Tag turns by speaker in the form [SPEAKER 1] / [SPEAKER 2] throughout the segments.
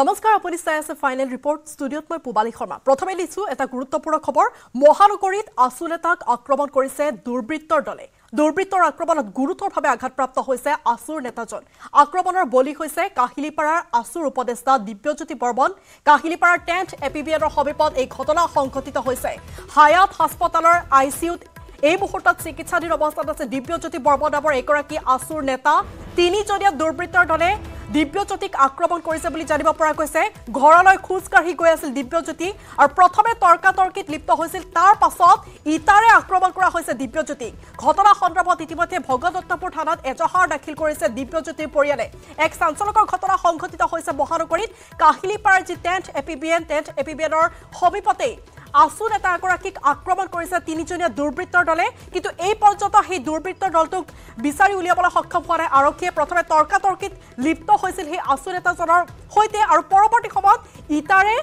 [SPEAKER 1] নমস্কাৰ আপুনি চাই আছে ফাইনেল ৰিপৰ্ট ষ্টুডিঅ'ত মই পূবালী শৰ্মা প্ৰথমে লিছো এটা গুৰুত্বপূৰ্ণ খবৰ মহানগৰীত মহানগৰীত আসুলেতাক আক্ৰমণ কৰিছে দুৰ্বৃত্তৰ দলে দুৰ্বৃত্তৰ আক্ৰমণত গুৰুতৰভাৱে আঘাতপ্ৰাপ্ত হৈছে আচুৰ নেতাজন আক্ৰমণৰ বলি হৈছে কাহিলিপাড়াৰ আচুৰ উপদেষ্টা দিব্যজ্যোতি বৰ্মন বৰ্মন কাহিলিপাড়াৰ বি এপিবিএনেৰ সমীপত এই ঘটনা সংঘটিত হৈছে হায়াত হাস্পতালৰ আই চি সিউত এই মুহূৰ্তত চিকিৎসাধীন অৱস্থাত আছে দিব্যজ্যোতি বৰ্মদেৱৰ এগৰাকী আচুৰ নেতা তিনিজনীয়া দুৰ্বৃত্তৰ দলে দিব্যজ্যোতিক আক্ৰমণ কৰিছে বুলি জানিব পৰা গৈছে ঘৰলৈ খোজকাঢ়ি গৈ আছিল দিব্যজ্যোতি আৰু প্ৰথমে তৰ্কাতৰ্কিত লিপ্ত হৈছিল তাৰ পাছত ইটাৰে আক্ৰমণ কৰা হৈছে দিব্যজ্যোতিক ঘটনা সন্দৰ্ভত ইতিমধ্যে ভগদত্তপুৰ থানাত এজাহাৰ দাখিল কৰিছে দিব্যজ্যোতিৰ পৰিয়ালে এক চাঞ্চলকৰ ঘটনা সংঘটিত হৈছে মহানগৰীত কাহিলিপাৰ যি tent A P B N tent A P B এনৰ সমীপতেই আচুত এটাগৰাকীক আক্ৰমণ কৰিছে তিনিজনীয়া দুৰ্বৃত্তৰ দলে কিন্তু এই পৰ্যন্ত সেই দুৰ্বৃত্তৰ দলটোক বিচাৰি উলিয়াবলৈ সক্ষম হোৱা নাই আৰক্ষীয়ে প্ৰথমে তৰ্কাতৰ্কিত লিপ্ত হৈছিল সেই আচুত এটাজনৰ সৈতে আৰু পৰৱৰ্তী সময়ত ইটাৰে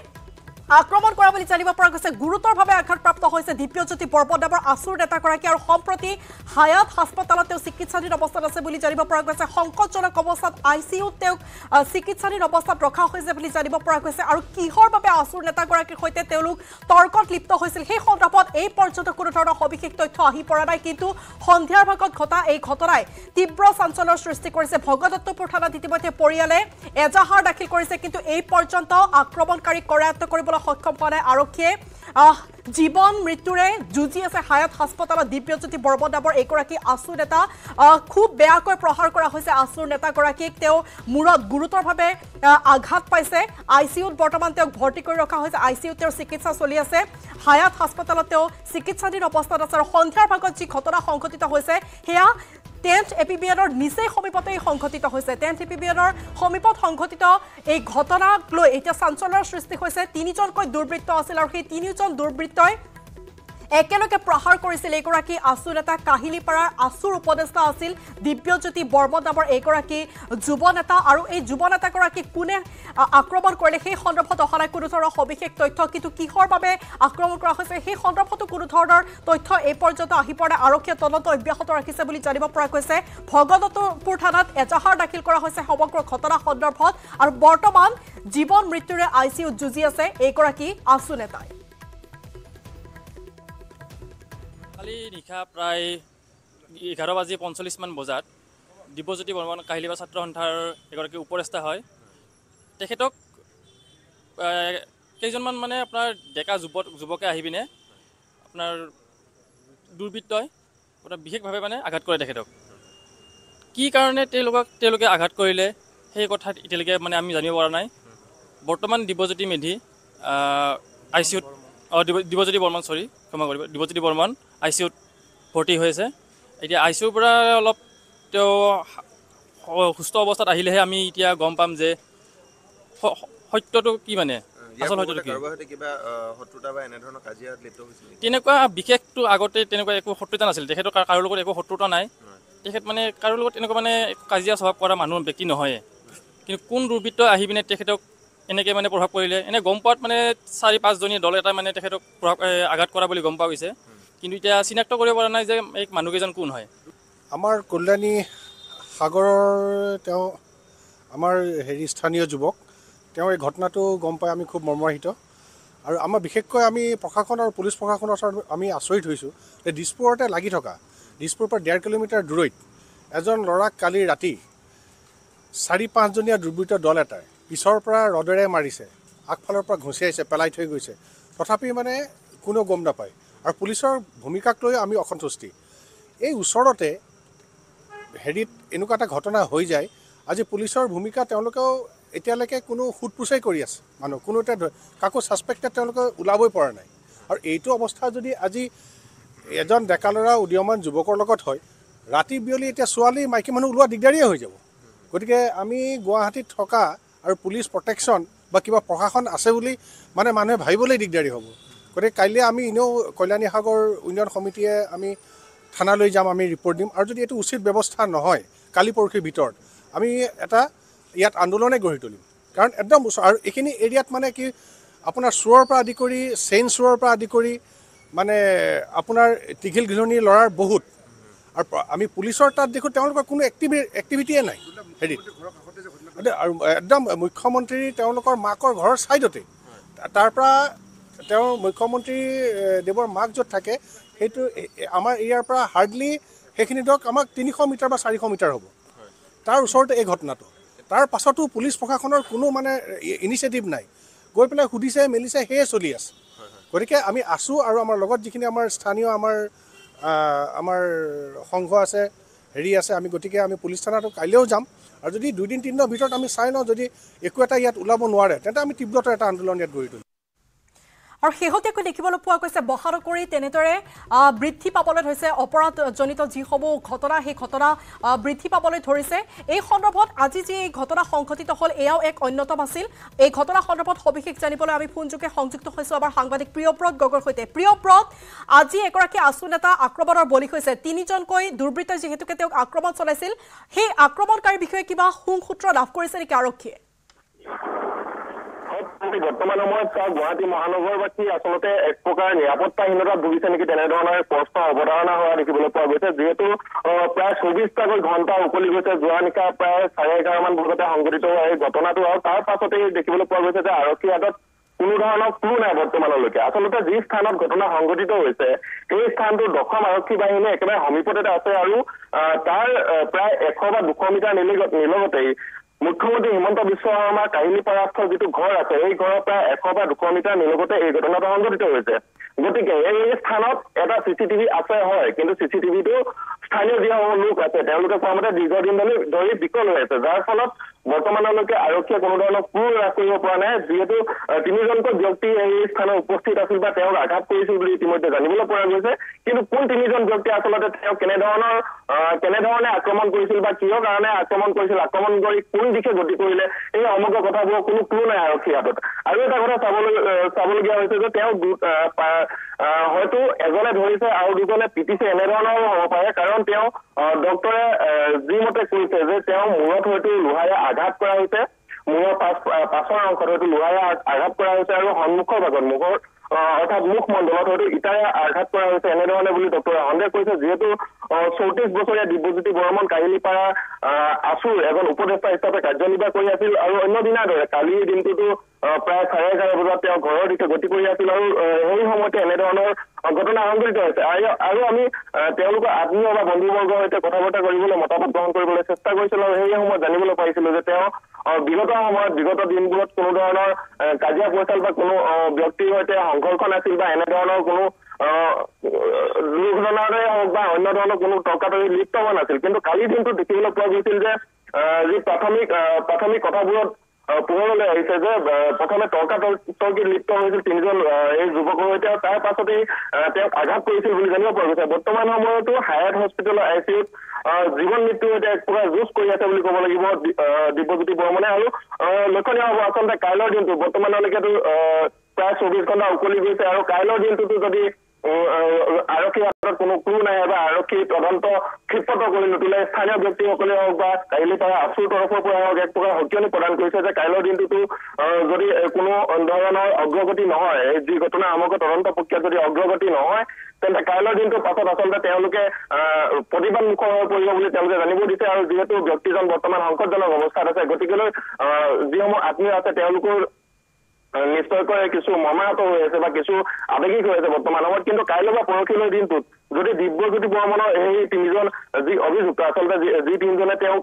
[SPEAKER 1] আক্ৰমণ কৰা বুলি জানিব পৰা গৈছে গুৰুতৰভাৱে আঘাতপ্ৰাপ্ত হৈছে দীপ্যজ্যোতি বৰপদেবৰ আচুৰ নেতাগৰাকী আৰু সম্প্ৰতি হায়াত তেওঁ চিকিৎসাধীন অৱস্থাত আছে বুলি জানিব পৰা গৈছে সংকটজনক অৱস্থাত আই চি ইউত তেওঁক চিকিৎসাধীন অৱস্থাত ৰখা হৈছে বুলি জানিব পৰা গৈছে আৰু কিহৰ বাবে আচুৰ নেতাগৰাকীৰ সৈতে তেওঁলোক তৰ্কত লিপ্ত হৈছিল সেই সন্দৰ্ভত এই পৰ্যন্ত কোনো ধৰণৰ সবিশেষ তথ্য আহি পৰা নাই কিন্তু সন্ধিয়াৰ ভাগত ঘটা এই ঘটনাই তীব্ৰ চাঞ্চলৰ সৃষ্টি কৰিছে ভগদত্তপুৰ থানাত ইতিমধ্যে পৰিয়ালে এজাহাৰ দাখিল কৰিছে কিন্তু এই পৰ্যন্ত আক্ৰমণকাৰীক কৰায়ত্ব কৰিবলৈ সক্ষম হোৱা নাই আৰক্ষীয়ে জীৱন মৃত্যুৰে যুঁজি আছে হায়াত হাস্পতালত দিব্যজ্যোতি বৰমদাবৰ এগৰাকী আছু নেতা খুব বেয়াকৈ প্ৰহাৰ কৰা হৈছে আচুৰ নেতাগৰাকীক তেওঁ মূৰত গুৰুতৰভাৱে আঘাত পাইছে আই চি ইউত বৰ্তমান তেওঁক ভৰ্তি কৰি ৰখা হৈছে আই চি ইউত তেওঁৰ চিকিৎসা চলি আছে হায়াত হাস্পতালত তেওঁ চিকিৎসাধীন অৱস্থাত আছে আৰু সন্ধিয়াৰ ভাগত যি ঘটনা সংঘটিত হৈছে সেয়া টেন্থ এপিবিয়ডৰ নিচেই সমীপতেই সংঘটিত হৈছে টেন্থ এপিবিয়ডৰ সমীপত সংঘটিত এই ঘটনাক লৈ এতিয়া চাঞ্চল্যৰ সৃষ্টি হৈছে তিনিজনকৈ দুৰ্বৃত্ত আছিল আৰু সেই তিনিজন দুৰ্বৃত্তই একেলগে প্ৰহাৰ কৰিছিল এইগৰাকী আছু নেতা কাহিলীপাৰাৰ আছুৰ উপদেষ্টা আছিল দিব্যজ্যোতি বৰ্মন নামৰ এইগৰাকী যুৱ নেতা আৰু এই যুৱ নেতাগৰাকীক কোনে আক্ৰমণ কৰিলে সেই সন্দৰ্ভত অহা নাই কোনো ধৰণৰ সবিশেষ তথ্য কিন্তু কিহৰ বাবে আক্ৰমণ কৰা হৈছে সেই সন্দৰ্ভতো কোনো ধৰণৰ তথ্য এই পৰ্যন্ত আহি পৰা নাই আৰক্ষীয়ে তদন্ত অব্যাহত ৰাখিছে বুলি জানিব পৰা গৈছে ভগৱতপুৰ থানাত এজাহাৰ দাখিল কৰা হৈছে সমগ্ৰ ঘটনা সন্দৰ্ভত আৰু বৰ্তমান জীৱন মৃত্যুৰে আই চি ইউত যুঁজি আছে এইগৰাকী আছু নেতাই
[SPEAKER 2] কালি নিশা প্ৰায় এঘাৰ বাজি পঞ্চল্লিছমান বজাত দিব্যজ্যোতি বৰ্মন কাহিলিবা ছাত্ৰ সন্থাৰ এগৰাকী উপদেষ্টা হয় তেখেতক কেইজনমান মানে আপোনাৰ ডেকা যুৱ যুৱকে আহি পিনে আপোনাৰ দুৰ্বৃত্তই আপোনাৰ বিশেষভাৱে মানে আঘাত কৰে তেখেতক কি কাৰণে তেওঁলোকক তেওঁলোকে আঘাত কৰিলে সেই কথা এতিয়ালৈকে মানে আমি জানিব পৰা নাই বৰ্তমান দিব্যজ্যোতি মেধি আই চি ইউত অঁ দিৱজ্যোতি বৰ্মন চৰি ক্ষমা কৰিব দিবজ্যোতি বৰ্মন আই চি ইউত ভৰ্তি হৈছে এতিয়া আই চি ইউৰ পৰা অলপ তেওঁ সুস্থ অৱস্থাত আহিলেহে আমি এতিয়া গম পাম যে সত্যটো কি মানে তেনেকুৱা বিশেষটো আগতে তেনেকুৱা একো শত্ৰুতা নাছিল তেখেতৰ কাৰো লগত একো শত্ৰুতা নাই তেখেত মানে কাৰো লগত তেনেকুৱা মানে কাজিয়া স্বভাৱ কৰা মানুহ ব্যক্তি নহয়েই কিন্তু কোন দুৰ্বৃত্ত আহি পিনে তেখেতক এনেকৈ মানে প্ৰভাৱ পৰিলে এনে গম পোৱাত মানে চাৰি পাঁচজনী দল এটা মানে তেখেতক প্ৰভাৱ আঘাত কৰা বুলি গম পোৱা গৈছে কিন্তু এতিয়া চিনাক্ত কৰিব পৰা নাই যে এই মানুহকেইজন কোন হয়
[SPEAKER 3] আমাৰ কল্যাণী সাগৰৰ তেওঁ আমাৰ হেৰি স্থানীয় যুৱক তেওঁ এই ঘটনাটো গম পাই আমি খুব মৰ্মাহিত আৰু আমাৰ বিশেষকৈ আমি প্ৰশাসন আৰু পুলিচ প্ৰশাসনৰ ওচৰত আমি আচৰিত হৈছোঁ যে দিছপুৰতে লাগি থকা দিছপুৰৰ পৰা ডেৰ কিলোমিটাৰ দূৰৈত এজন ল'ৰাক কালি ৰাতি চাৰি পাঁচজনীয়া দুৰ্বৃত্ত দল এটাই পিছৰ পৰা ৰদেৰে মাৰিছে আগফালৰ পৰা ঘুচিয়াইছে পেলাই থৈ গৈছে তথাপি মানে কোনো গম নাপায় আৰু পুলিচৰ ভূমিকাক লৈ আমি অসন্তুষ্টি এই ওচৰতে হেৰিত এনেকুৱা এটা ঘটনা হৈ যায় আজি পুলিচৰ ভূমিকা তেওঁলোকেও এতিয়ালৈকে কোনো সোধপোছাই কৰি আছে মানুহ কোনো এটা কাকো ছাছপেক্টেড তেওঁলোকে ওলাবই পৰা নাই আৰু এইটো অৱস্থা যদি আজি এজন ডেকা ল'ৰা উদীয়মান যুৱকৰ লগত হয় ৰাতি বিয়লি এতিয়া ছোৱালী মাইকী মানুহ ওলোৱা দিগদাৰিয়ে হৈ যাব গতিকে আমি গুৱাহাটীত থকা আৰু পুলিচ প্ৰটেকশ্যন বা কিবা প্ৰশাসন আছে বুলি মানে মানুহে ভাবিবলৈ দিগদাৰী হ'ব গতিকে কাইলৈ আমি এনেও কল্যাণী সাগৰ উন্নয়ন সমিতিয়ে আমি থানালৈ যাম আমি ৰিপৰ্ট দিম আৰু যদি এইটো উচিত ব্যৱস্থা নহয় কালি পৰহিৰ ভিতৰত আমি এটা ইয়াত আন্দোলনে গঢ়ি তুলিম কাৰণ একদম আৰু এইখিনি এৰিয়াত মানে কি আপোনাৰ চোৰৰ পৰা আদি কৰি চেইন চোৰৰ পৰা আদি কৰি মানে আপোনাৰ টিঘিল ঘিলনিৰ ল'ৰাৰ বহুত আৰু আমি পুলিচৰ তাত দেখোঁ তেওঁলোকৰ কোনো এক্টিভি এক্টিভিটিয়ে নাই হেৰি আৰু একদম মুখ্যমন্ত্ৰী তেওঁলোকৰ মাকৰ ঘৰৰ ছাইডতে তাৰ পৰা তেওঁ মুখ্যমন্ত্ৰী দেৱৰ মাক য'ত থাকে সেইটো আমাৰ ইয়াৰ পৰা হাৰ্ডলি সেইখিনি ধৰক আমাক তিনিশ মিটাৰ বা চাৰিশ মিটাৰ হ'ব তাৰ ওচৰতে এই ঘটনাটো তাৰ পাছতো পুলিচ প্ৰশাসনৰ কোনো মানে ইনিচিয়েটিভ নাই গৈ পেলাই সুধিছে মেলিছে সেয়ে চলি আছে গতিকে আমি আছোঁ আৰু আমাৰ লগত যিখিনি আমাৰ স্থানীয় আমাৰ আমাৰ সংঘ আছে হেৰি আছে আমি গতিকে আমি পুলিচ থানাটো কাইলৈও যাম আৰু যদি দুদিন তিনিদিনৰ ভিতৰত আমি চাই লওঁ যদি একো এটা ইয়াত ওলাব নোৱাৰে তেন্তে আমি তীব্ৰতৰ এটা আন্দোলন ইয়াত গঢ়ি তুলিম
[SPEAKER 1] আৰু শেহতীয়াকৈ দেখিবলৈ পোৱা গৈছে বহাৰকৰি তেনেদৰে বৃদ্ধি পাবলৈ ধৰিছে অপৰাধজনিত যিসমূহ ঘটনা সেই ঘটনা বৃদ্ধি পাবলৈ ধৰিছে এই সন্দৰ্ভত আজি যি এই ঘটনা সংঘটিত হ'ল এয়াও এক অন্যতম আছিল এই ঘটনা সন্দৰ্ভত সবিশেষ জানিবলৈ আমি ফোনযোগে সংযুক্ত হৈছোঁ আমাৰ সাংবাদিক প্ৰিয়ব্ৰত গগৈৰ সৈতে প্ৰিয়ব্ৰত আজি এগৰাকী আছু নেতা আক্ৰমণৰ বলি হৈছে তিনিজনকৈ দুৰ্বৃত্তই যিহেতুকে তেওঁক আক্ৰমণ চলাইছিল সেই আক্ৰমণকাৰীৰ বিষয়ে কিবা সুংসূত্ৰ লাভ কৰিছে নেকি আৰক্ষীয়ে
[SPEAKER 4] আমি বৰ্তমান সময়ত গুৱাহাটী মহানগরবাসী আসলে এক প্রকার নিরাপত্তাহীনতা ভুগিছে নাকি তেনে স্পষ্ট অবধারণা হওয়া দেখবলে পাওয়া গেছে যেহেতু প্রায় চৌবিশটাক ঘণ্টা উকলি গেছে যা নিশা প্রায় সাড়ে এগারোমান বজাতে সংঘটিত এই ঘটনাটি আর তার পাছতেই দেখিবলৈ পোৱা গৈছে যে আৰক্ষী আগত কোনো ধৰণৰ ক্লু নাই বৰ্তমানলৈকে আচলতে যি স্থানত ঘটনা সংঘটিত হৈছে সেই স্থানটো দশম আৰক্ষী বাহিনীয়ে একেবাৰে সমীপতে আছে আৰ তাৰ প্ৰায় এশ বা দুশ মিটাৰ নিলগতেই মুখ্যমন্ত্ৰী হিমন্ত বিশ্ব শৰ্মাৰ কাহিনী পাৰাস্থৰ যিটো ঘৰ আছে এই ঘৰৰ পৰা এশ বা দুশ মিটাৰ নিলগতে এই ঘটনাটো সংঘটিত হৈছে গতিকে এই স্থানত এটা চি চি টিভি আছে হয় কিন্তু চি চি টিভিটো স্থানীয় যিসমূহ লোক আছে তেওঁলোকে কোৱা মতে দীৰ্ঘদিন ধৰি ধৰি বিকল হৈ আছে যাৰ ফলত বৰ্তমানলৈকে আৰক্ষীয়ে কোনো ধৰণৰ কোনো হ্ৰাস কৰিব পৰা নাই যিহেতু তিনিজনকৈ ব্যক্তি এই স্থানত উপস্থিত আছিল বা তেওঁক আঘাত কৰিছিল বুলি ইতিমধ্যে জানিবলৈ পৰা গৈছে কিন্তু কোন তিনিজন ব্যক্তি আচলতে তেওঁক কেনেধৰণৰ কেনেধৰণে আক্ৰমণ কৰিছিল বা কিয় কাৰণে আক্ৰমণ কৰিছিল আক্ৰমণ কৰি কোন দিশে গতি কৰিলে এই সমগ্ৰ কথাবোৰ কোনো ক্লু নাই আৰক্ষীৰ হাতত আৰু এটা কথা চাবলৈ চাবলগীয়া হৈছে যে তেওঁ হয়তো এজনে ধৰিছে আৰু দুজনে পিটিছে এনেধৰণৰ হ'ব পাৰে কাৰণ তেওঁ ডক্তৰে যি মতে কৈছে যে তেওঁ মূৰত হয়তো লোহাৰে আঘাত কৰা হৈছে মূৰৰ পাছৰ অংশত এইটো লৰাই আঘাত কৰা হৈছে আৰু সন্মুখৰ ভাগত মুখৰ অৰ্থাৎ মুখ মণ্ডলত হয়তো ইটাৰে আঘাত কৰা হৈছে এনেধৰণে বুলি ডক্টৰ আহন্দে কৈছে যিহেতু চৌত্ৰিশ বছৰীয়া দিব্যজ্যোতি বৰ্মন কাহিলীপাৰা আছুৰ এজন উপদেষ্টা হিচাপে কাৰ্যনিৰ্বাহ কৰি আছিল আৰু অন্য দিনাৰ দৰে কালিৰ দিনটোতো প্ৰায় চাৰে এঘাৰ বজাত তেওঁ ঘৰৰ দিশে গতি কৰি আছিল আৰু সেই সময়তে এনেধৰণৰ ঘটনা সংঘটিত হৈছে আৰু আমি তেওঁলোকৰ আত্মীয় বা বন্ধুবৰ্গৰ সৈতে কথা বতৰা কৰিবলৈ মতামত গ্ৰহণ কৰিবলৈ চেষ্টা কৰিছিলোঁ আৰু সেই সময়ত জানিবলৈ পাৰিছিলোঁ যে তেওঁ বিগত সময়ত বিগত দিনবোৰত কোনো ধৰণৰ কাজিয়া পৰিচাল বা কোনো ব্যক্তিৰ সৈতে সংঘাত ঘৰখন আছিল বা এনেধৰণৰ কোনো লোকজনৰে হওক বা অন্য ধৰণৰ কোনো টকা টকি লিপ্ত হোৱা নাছিল কিন্তু কালিৰ দিনটোত দেখিবলৈ পোৱা গৈছিল যে যি প্ৰাথমিক প্ৰাথমিক কথাবোৰত পুৰণলৈ আহিছে যে প্ৰথমে তৰ্কাতৰ্কিত লিপ্ত হৈছিল তিনিজন এই যুৱকৰ সৈতে আৰু তাৰ পাছতেই তেওঁক আঘাত কৰিছিল বুলি জানিব পৰা গৈছে বৰ্তমান সময়তো হায়াৰ্ট হস্পিটেলৰ আই চি ইউত জীৱন মৃত্যু সৈতে এক পুৰা যুঁজ কৰি আছে বুলি ক'ব লাগিব দিব্যজ্যোতি বৰ্মনে আৰু লক্ষণীয় হ'ব আচলতে কাইলৈ দিনটো বৰ্তমানলৈকেতো প্ৰায় চৌব্বিছ ঘণ্টা উকলি গৈছে আৰু কাইলৈ দিনটোতো যদি আৰক্ষী হাতত কোনো ক্লু নাই বা আৰক্ষী তদন্ত ক্ষিপ্ৰত কৰি নুতিলে স্থানীয় ব্যক্তিসকলে হওক বা কাইলৈ পৰা আছুৰ তৰফৰ পৰা হওক এক প্ৰকাৰ সকিয়নি প্ৰদান কৰিছে যে কাইলৈ দিনটোতো যদি কোনো ধৰণৰ অগ্ৰগতি নহয় এই যি ঘটনা সমগ্ৰ তদন্ত প্ৰক্ৰিয়াত যদি অগ্ৰগতি নহয় তেন্তে কাইলৈ দিনটোৰ পাছত আচলতে তেওঁলোকে প্ৰতিবাদ মুখৰ হৈ পৰিব বুলি তেওঁলোকে জানিব দিছে আৰু যিহেতু ব্যক্তিজন বৰ্তমান সংকটজনক অৱস্থাত আছে গতিকেলৈ যিসমূহ আত্মীয় আছে তেওঁলোকৰ নিশ্চয়কৈ কিছু মৰ্মাহত হৈ আছে বা কিছু আৱেগিক হৈ আছে বৰ্তমান সময়ত কিন্তু কাইলৈ বা পৰহিলৈ দিনটোত যদি দিব্যজ্যোতি বৰ্মনৰ সেই তিনিজন যি অভিযুক্ত আচলতে যি তিনিজনে তেওঁক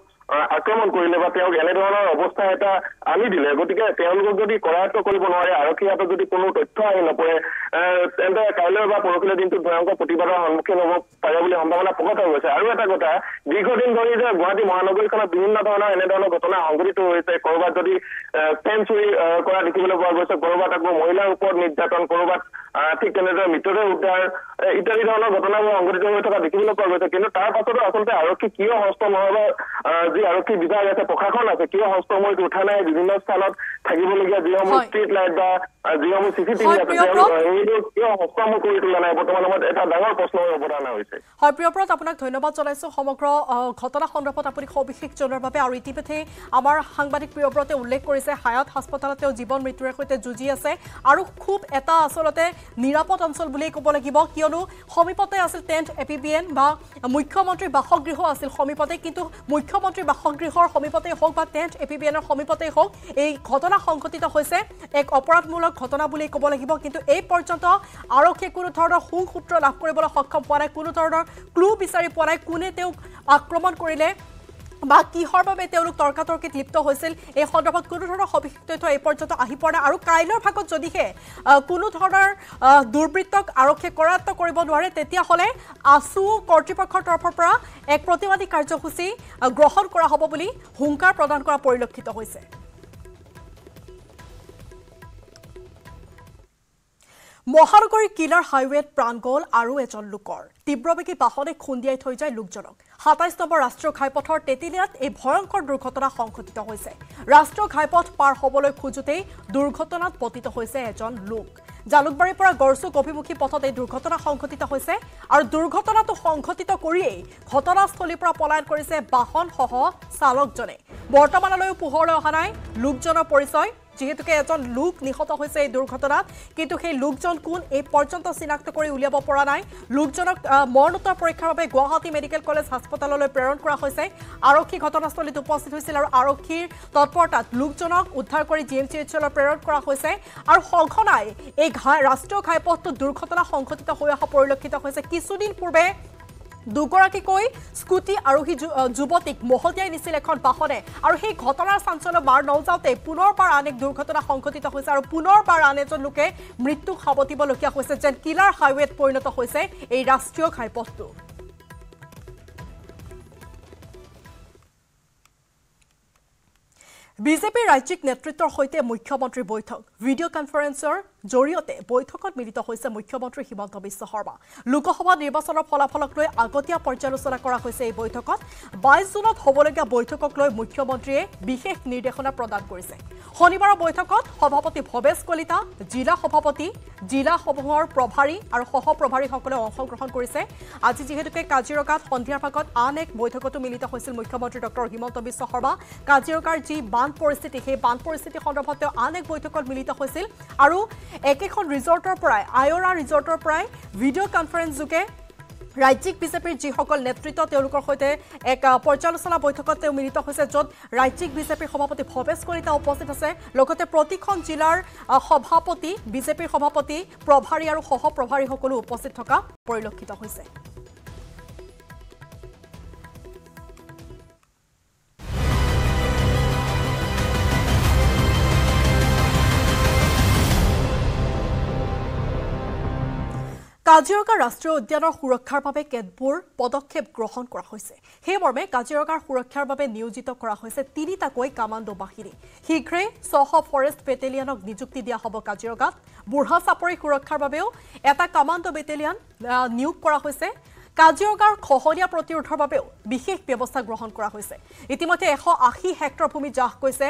[SPEAKER 4] আক্ৰমণ কৰিলে বা তেওঁক এনেধৰণৰ অৱস্থা এটা আনি দিলে গতিকে তেওঁলোকক যদি কৰায়ত্ব কৰিব নোৱাৰে আৰক্ষীৰ হাতত যদি কোনো তথ্য আহি নপৰে তেন্তে কাইলৈ বা পৰহিলৈ দিনটোত ভয়ংকৰ প্ৰতিবাদৰ সন্মুখীন হ'ব পাৰে বুলি সম্ভাৱনা প্ৰকট হৈ গৈছে আৰু এটা কথা দীৰ্ঘদিন ধৰি যে গুৱাহাটী মহানগৰীখনত বিভিন্ন ধৰণৰ এনেধৰণৰ ঘটনা সংঘটিত হৈছে ক'ৰবাত যদি ফেন চুৰি কৰা দেখিবলৈ পোৱা গৈছে ক'ৰবাত আকৌ মহিলাৰ ওপৰত নিৰ্যাতন ক'ৰবাত ঠিক তেনেদৰে মৃতদেহ উদ্ধাৰ ইত্যাদি ধৰণৰ ঘটনাবোৰ সংঘটিত হৈ থকা দেখিবলৈ পোৱা গৈছে কিন্তু তাৰ পাছতো আচলতে আৰক্ষী কিয় হস্ত নহয় বা যি আৰক্ষী বিভাগ আছে প্ৰশাসন আছে কিয় হস্ত মৰিত উঠা নাই বিভিন্ন স্থানত থাকিবলগীয়া যিসমূহ ষ্ট্ৰীট লাইট বা যিসমূহ চি চি টিভি
[SPEAKER 1] আছে জীৱন মৃত্যুৰে সৈতে যুঁজি আছে আৰু খুব এটা আচলতে নিৰাপদ অঞ্চল বুলিয়েই ক'ব লাগিব কিয়নো সমীপতে আছিল tent A P B N বা মুখ্যমন্ত্ৰীৰ বাসগৃহ আছিল সমীপতে কিন্তু মুখ্যমন্ত্ৰীৰ বাসগৃহৰ সমীপতে হওক বা টেণ্ট এ পি বি এনৰ সমীপতে হওক এই ঘটনা ঘটনা সংঘটিত হৈছে এক অপৰাধমূলক ঘটনা বুলি কব লাগিব কিন্তু এই পৰ্যন্ত আৰক্ষীয়ে কোনো ধৰনেৰ সুসূত্ৰ লাভ কৰিবলৈ সক্ষম পোৱা নাই কোনো ধৰণৰ ক্লু বিচাৰি পোৱা নাই কোনে তেওঁক আক্ৰমণ কৰিলে বা কিহৰ বাবে তেওঁলোক তৰ্কাতৰ্কিত লিপ্ত হৈছিল এই সন্দৰ্ভত কোনো ধৰণৰ সবিশেষ তথ্য এই পৰ্যন্ত আহি পৰা নাই আৰু কাইলৈৰ ভাগত যদিহে কোনো ধৰণৰ দুৰ্বৃত্তক আৰক্ষীয়ে কৰায়ত্ব কৰিব নোৱাৰে তেতিয়াহ'লে আছু কৰ্তৃপক্ষৰ তৰফৰ পৰা এক প্ৰতিবাদী কাৰ্যসূচী গ্ৰহণ কৰা হ'ব বুলি হুংকাৰ প্ৰদান কৰা পৰিলক্ষিত হৈছে মহানগৰী কিলাৰ হাইৱেত প্ৰাণ গ'ল আৰু এজন লোকৰ তীব্ৰবেগী বাহনে খুন্দিয়াই থৈ যায় লোকজনক সাতাইছ নম্বৰ ৰাষ্ট্ৰীয় ঘাইপথৰ তেতেলিয়াত এই ভয়ংকৰ দুৰ্ঘটনা সংঘটিত হৈছে ৰাষ্ট্ৰীয় ঘাইপথ পাৰ হ'বলৈ খোজোতেই দুৰ্ঘটনাত পতিত হৈছে এজন লোক জালুকবাৰীৰ পৰা গড়চুক অভিমুখী পথত এই দুৰ্ঘটনা সংঘটিত হৈছে আৰু দুৰ্ঘটনাটো সংঘটিত কৰিয়েই ঘটনাস্থলীৰ পৰা পলায়ন কৰিছে বাহনসহ চালকজনে বৰ্তমানলৈও পোহৰলৈ অহা নাই লোকজনৰ পৰিচয় যিহেতুকে এজন লোক নিহত হৈছে এই দুৰ্ঘটনাত কিন্তু সেই লোকজন কোন এই পৰ্যন্ত চিনাক্ত কৰি উলিয়াব পৰা নাই লোকজনক মৰণোত্তৰ পৰীক্ষাৰ বাবে গুৱাহাটী মেডিকেল কলেজ হাস্পতাললৈ প্ৰেৰণ কৰা হৈছে আৰক্ষী ঘটনাস্থলীত উপস্থিত হৈছিল আৰু আৰক্ষীৰ তৎপৰতাত লোকজনক উদ্ধাৰ কৰি জি এম চি এইচলৈ প্ৰেৰণ কৰা হৈছে আৰু সঘনাই এই ঘাই ৰাষ্ট্ৰীয় ঘাইপথটোত দুৰ্ঘটনা সংঘটিত হৈ অহা পৰিলক্ষিত হৈছে কিছুদিন পূৰ্বে দুগৰাকীকৈ স্কুটি আৰোহী যুৱতীক মহলিয়াই নিছিল এখন বাহনে আৰু সেই ঘটনাৰ চাঞ্চল্য বাৰ নযাওঁতে পুনৰবাৰ আন এক দুৰ্ঘটনা সংঘটিত হৈছে আৰু পুনৰবাৰ আন এজন লোকে মৃত্যু সাৱতিবলগীয়া হৈছে যেন কিলাৰ হাইৱেত পৰিণত হৈছে এই ৰাষ্ট্ৰীয় ঘাইপথটো বিজেপিৰ ৰাজ্যিক নেতৃত্বৰ সৈতে মুখ্যমন্ত্ৰীৰ বৈঠক ভিডিঅ' কনফাৰেন্সৰ জৰিয়তে বৈঠকত মিলিত হৈছে মুখ্যমন্ত্ৰী হিমন্ত বিশ্ব শৰ্মা লোকসভা নিৰ্বাচনৰ ফলাফলক লৈ আগতীয়া পৰ্যালোচনা কৰা হৈছে এই বৈঠকত বাইছ জুনত হ'বলগীয়া বৈঠকক লৈ মুখ্যমন্ত্ৰীয়ে বিশেষ নিৰ্দেশনা প্ৰদান কৰিছে শনিবাৰৰ বৈঠকত সভাপতি ভৱেশ কলিতা জিলা সভাপতি জিলাসমূহৰ প্ৰভাৰী আৰু সহপ্ৰভাৰীসকলে অংশগ্ৰহণ কৰিছে আজি যিহেতুকে কাজিৰঙাত সন্ধিয়াৰ ভাগত আন এক বৈঠকতো মিলিত হৈছিল মুখ্যমন্ত্ৰী ডক্টৰ হিমন্ত বিশ্ব শৰ্মা কাজিৰঙাৰ যি বান পৰিস্থিতি সেই বান পৰিস্থিতি সন্দৰ্ভত তেওঁ আন এক বৈঠকত মিলিত হৈছিল আৰু একেখন ৰিজৰ্টৰ পৰাই আয়ৰা ৰিজৰ্টৰ পৰাই ভিডিঅ' কনফাৰেন্সযোগে ৰাজ্যিক বিজেপিৰ যিসকল নেতৃত্ব তেওঁলোকৰ সৈতে এক পৰ্যালোচনা বৈঠকত তেওঁ মিলিত হৈছে য'ত ৰাজ্যিক বিজেপিৰ সভাপতি ভৱেশ কলিতা উপস্থিত আছে লগতে প্ৰতিখন জিলাৰ সভাপতি বিজেপিৰ সভাপতি প্ৰভাৰী আৰু সহপ্ৰভাৰীসকলো উপস্থিত থকা পৰিলক্ষিত হৈছে কাজিৰঙা ৰাষ্ট্ৰীয় উদ্যানৰ সুৰক্ষাৰ বাবে কেতবোৰ পদক্ষেপ গ্ৰহণ কৰা হৈছে সেই মৰ্মে কাজিৰঙাৰ সুৰক্ষাৰ বাবে নিয়োজিত কৰা হৈছে তিনিটাকৈ কামাণ্ডো বাহিনী শীঘ্ৰে ছশ ফৰেষ্ট বেটেলিয়নক নিযুক্তি দিয়া হ'ব কাজিৰঙাত বুঢ়া চাপৰি সুৰক্ষাৰ বাবেও এটা কামাণ্ডো বেটেলিয়ন নিয়োগ কৰা হৈছে কাজিৰঙাৰ খহনীয়া প্ৰতিৰোধৰ বাবেও বিশেষ ব্যৱস্থা গ্ৰহণ কৰা হৈছে ইতিমধ্যে এশ আশী হেক্টৰ ভূমি জাহ কৈছে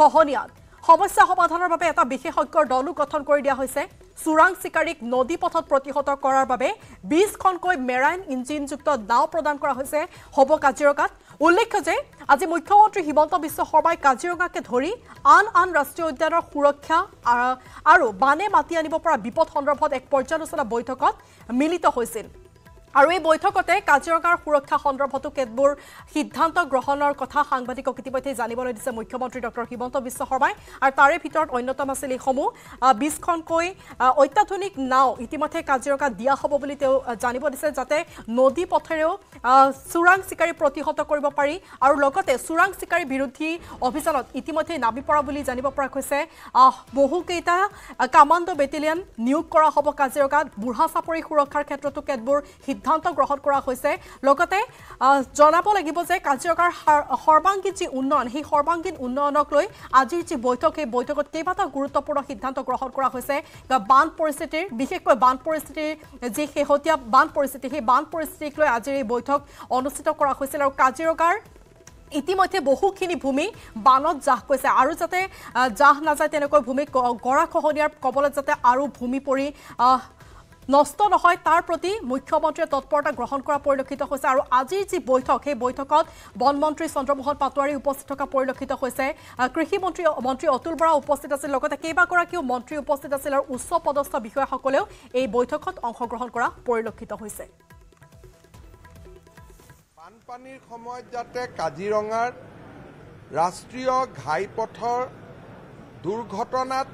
[SPEAKER 1] খহনীয়াত সমস্যা সমাধানৰ বাবে এটা বিশেষজ্ঞৰ দলো গঠন কৰি দিয়া হৈছে চোৰাং চিকাৰীক নদী পথত প্ৰতিহত কৰাৰ বাবে বিছখনকৈ মেৰাইন ইঞ্জিনযুক্ত নাও প্ৰদান কৰা হৈছে হ'ব কাজিৰঙাত উল্লেখ্য যে আজি মুখ্যমন্ত্ৰী হিমন্ত বিশ্ব শৰ্মাই কাজিৰঙাকে ধৰি আন আন ৰাষ্ট্ৰীয় উদ্যানৰ সুৰক্ষা আৰু বানে মাতি আনিব পৰা বিপদ সন্দৰ্ভত এক পৰ্যালোচনা বৈঠকত মিলিত হৈছিল আৰু এই বৈঠকতে কাজিৰঙাৰ সুৰক্ষা সন্দৰ্ভতো কেতবোৰ সিদ্ধান্ত গ্ৰহণৰ কথা সাংবাদিকক ইতিমধ্যে জানিবলৈ দিছে মুখ্যমন্ত্ৰী ডক্টৰ হিমন্ত বিশ্ব শৰ্মাই আৰু তাৰে ভিতৰত অন্যতম আছিল এইসমূহ বিছখনকৈ অত্যাধুনিক নাও ইতিমধ্যে কাজিৰঙাত দিয়া হ'ব বুলি তেওঁ জানিব দিছে যাতে নদী পথেৰেও চোৰাং চিকাৰী প্ৰতিহত কৰিব পাৰি আৰু লগতে চোৰাং চিকাৰী বিৰোধী অভিযানত ইতিমধ্যে নামি পৰা বুলি জানিব পৰা গৈছে বহুকেইটা কামাণ্ডো বেটেলিয়ান নিয়োগ কৰা হ'ব কাজিৰঙাত বুঢ়া চাপৰি সুৰক্ষাৰ ক্ষেত্ৰতো কেতবোৰ সিদ্ধান্ত গ্ৰহণ কৰা হৈছে লগতে জনাব লাগিব যে কাজিৰঙাৰ সৰ্বাংগীন যি উন্নয়ন সেই সৰ্বাংগীন উন্নয়নক লৈ আজিৰ যি বৈঠক সেই বৈঠকত কেইবাটাও গুৰুত্বপূৰ্ণ সিদ্ধান্ত গ্ৰহণ কৰা হৈছে বান পৰিস্থিতিৰ বিশেষকৈ বান পৰিস্থিতিৰ যি শেহতীয়া বান পৰিস্থিতি সেই বান পৰিস্থিতিক লৈ আজিৰ এই বৈঠক অনুষ্ঠিত কৰা হৈছিল আৰু কাজিৰঙাৰ ইতিমধ্যে বহুখিনি ভূমি বানত জাহ কৈছে আৰু যাতে জাহ নাযায় তেনেকৈ ভূমি খহনীয়াৰ কবলত যাতে আৰু ভূমি পৰি নষ্ট নহয় তাৰ প্ৰতি মুখ্যমন্ত্ৰীয়ে তৎপৰতা গ্ৰহণ কৰা পৰিলক্ষিত হৈছে আৰু আজিৰ যি বৈঠক সেই বৈঠকত বনমন্ত্ৰী চন্দ্ৰমোহন পাটোৱাৰী উপস্থিত থকা পৰিলক্ষিত হৈছে কৃষি মন্ত্ৰী মন্ত্ৰী অতুল বৰা উপস্থিত আছিল লগতে কেইবাগৰাকীও মন্ত্ৰী উপস্থিত আছিল আৰু উচ্চ পদস্থ বিষয়াসকলেও এই বৈঠকত অংশগ্ৰহণ কৰা পৰিলক্ষিত হৈছে
[SPEAKER 5] বানপানীৰ সময়ত যাতে কাজিৰঙাৰ ৰাষ্ট্ৰীয় ঘাইপথৰ দুৰ্ঘটনাত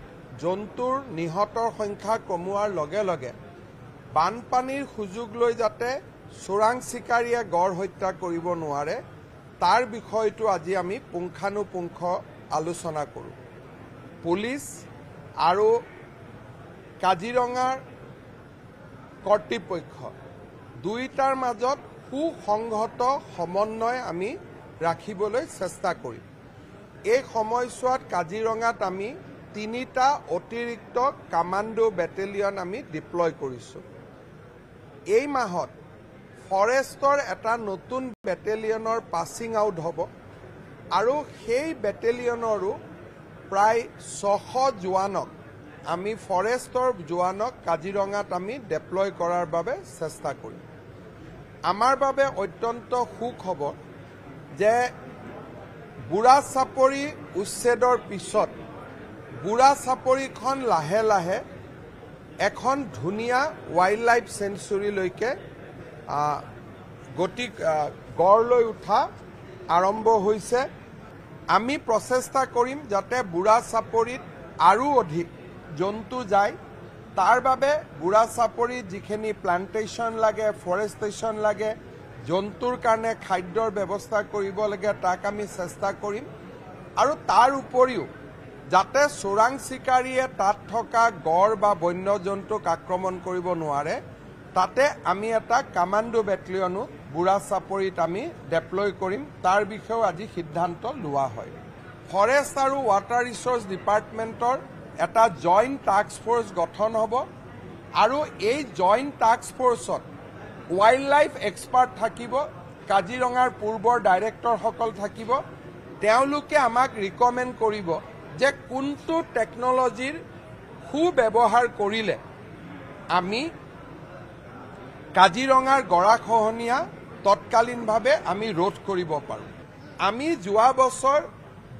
[SPEAKER 5] জন্তুৰ নিহতৰ সংখ্যা কমোৱাৰ লগে লগে বানপানীৰ সুযোগ লৈ যাতে চোৰাং চিকাৰীয়ে গড় হত্যা কৰিব নোৱাৰে তাৰ বিষয়টো আজি আমি পুংখানুপুংখ আলোচনা কৰোঁ পুলিচ আৰু কাজিৰঙাৰ কৰ্তৃপক্ষ দুয়োটাৰ মাজত সুসংহত সমন্বয় আমি ৰাখিবলৈ চেষ্টা কৰিম এই সময়ছোৱাত কাজিৰঙাত আমি তিনিটা অতিৰিক্ত কামাণ্ডো বেটেলিয়ন আমি ডিপ্লয় কৰিছোঁ এই মাহত ফৰেষ্টৰ এটা নতুন বেটেলিয়নৰ পাছিং আউট হ'ব আৰু সেই বেটেলিয়নৰো প্ৰায় ছশ জোৱানক আমি ফৰেষ্টৰ জোৱানক কাজিৰঙাত আমি ডেপ্লয় কৰাৰ বাবে চেষ্টা কৰিম আমাৰ বাবে অত্যন্ত সুখ হ'ব যে বুঢ়া চাপৰি উচ্ছেদৰ পিছত বুঢ়া চাপৰিখন লাহে লাহে এখন ধুনীয়া ওয়াইল্ড লাইফ চেঞ্চুৰীলৈকে গতি লৈ উঠা আৰম্ভ হৈছে আমি প্ৰচেষ্টা কৰিম যাতে বুঢ়া চাপৰিত আৰু অধিক জন্তু যায় তাৰ বাবে বুঢ়া চাপৰিত যিখিনি প্লানটেশ্যন লাগে ফৰেষ্টেশ্যন লাগে জন্তুৰ কাৰণে খাদ্যৰ ব্যৱস্থা কৰিব লাগে তাক আমি চেষ্টা কৰিম আৰু তাৰ উপৰিও যাতে চোৰাং চিকাৰীয়ে তাত থকা গড় বা বন্য জন্তুক আক্ৰমণ কৰিব নোৱাৰে তাতে আমি এটা কামাণ্ডো বেটেলিয়নো বুঢ়া চাপৰিত আমি ডেপ্লয় কৰিম তাৰ বিষয়েও আজি সিদ্ধান্ত লোৱা হয় ফৰেষ্ট আৰু ৱাটাৰ ৰিচৰ্চ ডিপাৰ্টমেণ্টৰ এটা জইণ্ট টাস্ক ফৰ্চ গঠন হ'ব আৰু এই জইণ্ট টাস্ক ফৰ্চত ৱাইল্ড লাইফ এক্সপাৰ্ট থাকিব কাজিৰঙাৰ পূৰ্বৰ ডাইৰেক্টৰসকল থাকিব তেওঁলোকে আমাক ৰিকমেণ্ড কৰিব যে কোনটো টেকনলজিৰ সু ব্যৱহাৰ কৰিলে আমি কাজিৰঙাৰ গৰাখহনীয়া তৎকালীনভাৱে আমি ৰোধ কৰিব পাৰোঁ আমি যোৱা বছৰ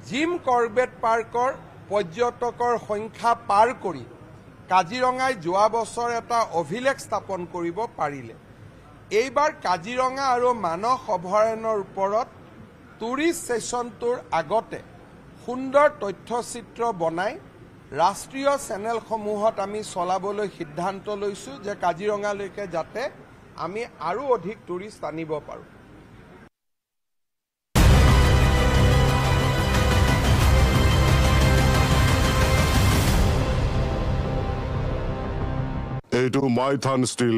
[SPEAKER 5] জিম কৰ্বেট পাৰ্কৰ পৰ্যটকৰ সংখ্যা পাৰ কৰি কাজিৰঙাই যোৱা বছৰ এটা অভিলেখ স্থাপন কৰিব পাৰিলে এইবাৰ কাজিৰঙা আৰু মানস অভয়াৰণ্যৰ ওপৰত টুৰিষ্ট ছেশ্যনটোৰ আগতে সুন্দৰ তথ্য চিত্ৰ বনাই ৰাষ্ট্ৰীয় চেনেলসমূহত আমি চলাবলৈ সিদ্ধান্ত লৈছোঁ যে কাজিৰঙালৈকে যাতে আমি আৰু অধিক টুৰিষ্ট আনিব পাৰোঁ
[SPEAKER 1] এইটো মাইথান ষ্টীল